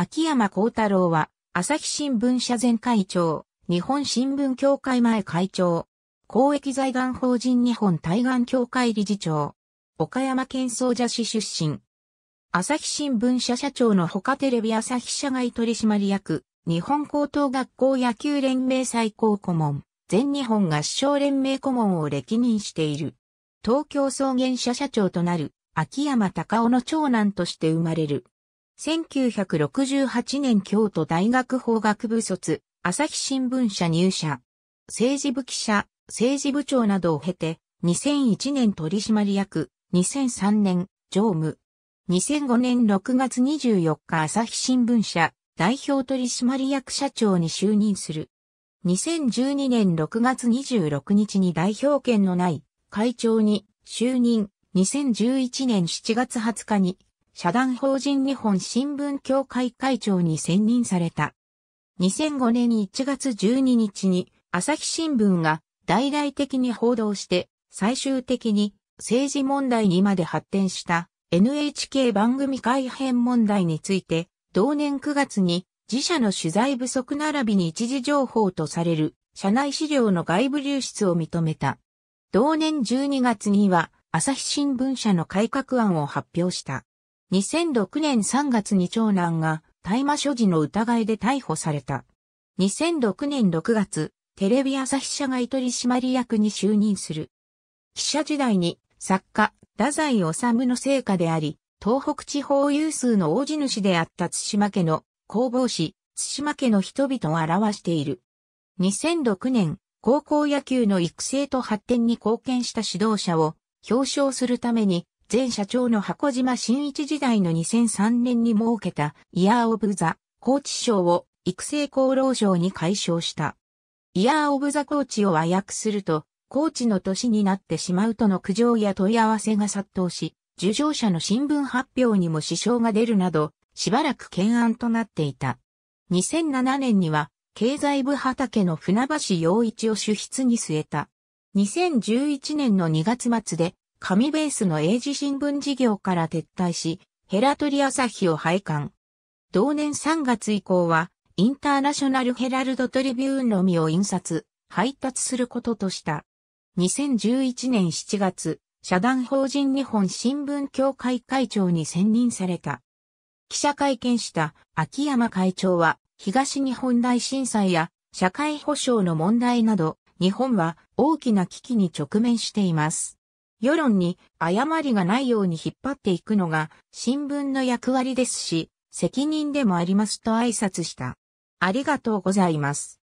秋山幸太郎は、朝日新聞社前会長、日本新聞協会前会長、公益財団法人日本対岸協会理事長、岡山県総社市出身。朝日新聞社社長の他テレビ朝日社外取締役、日本高等学校野球連盟最高顧問、全日本合唱連盟顧問を歴任している。東京草原社社長となる、秋山隆夫の長男として生まれる。1968年京都大学法学部卒、朝日新聞社入社。政治部記者、政治部長などを経て、2001年取締役、2003年常務。2005年6月24日朝日新聞社代表取締役社長に就任する。2012年6月26日に代表権のない会長に就任。2011年7月20日に社団法人日本新聞協会会長に選任された。2005年1月12日に朝日新聞が大々的に報道して最終的に政治問題にまで発展した NHK 番組改編問題について同年9月に自社の取材不足並びに一時情報とされる社内資料の外部流出を認めた。同年12月には朝日新聞社の改革案を発表した。2006年3月に長男が大麻所持の疑いで逮捕された。2006年6月、テレビ朝日社外取締役に就任する。記者時代に作家、太宰治の成果であり、東北地方有数の大地主であった津島家の工房師、津島家の人々を表している。2006年、高校野球の育成と発展に貢献した指導者を表彰するために前社長の箱島新一時代の2003年に設けたイヤーオブザコーチ賞を育成功労賞に解消した。イヤーオブザコーチを和訳すると、コーチの年になってしまうとの苦情や問い合わせが殺到し、受賞者の新聞発表にも支障が出るなど、しばらく懸案となっていた。2007年には、経済部畑の船橋洋一を主筆に据えた。2011年の2月末で、紙ベースの英字新聞事業から撤退し、ヘラトリ朝日を廃刊。同年3月以降は、インターナショナルヘラルドトリビューンのみを印刷、配達することとした。2011年7月、社団法人日本新聞協会会長に選任された。記者会見した秋山会長は、東日本大震災や社会保障の問題など、日本は大きな危機に直面しています。世論に誤りがないように引っ張っていくのが新聞の役割ですし、責任でもありますと挨拶した。ありがとうございます。